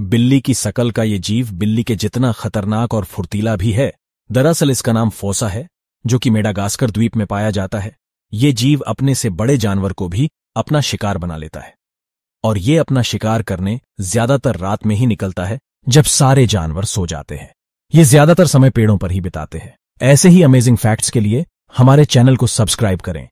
बिल्ली की शकल का ये जीव बिल्ली के जितना खतरनाक और फुर्तीला भी है दरअसल इसका नाम फोसा है जो कि मेडागास्कर द्वीप में पाया जाता है ये जीव अपने से बड़े जानवर को भी अपना शिकार बना लेता है और ये अपना शिकार करने ज्यादातर रात में ही निकलता है जब सारे जानवर सो जाते हैं ये ज्यादातर समय पेड़ों पर ही बिताते हैं ऐसे ही अमेजिंग फैक्ट्स के लिए हमारे चैनल को सब्सक्राइब करें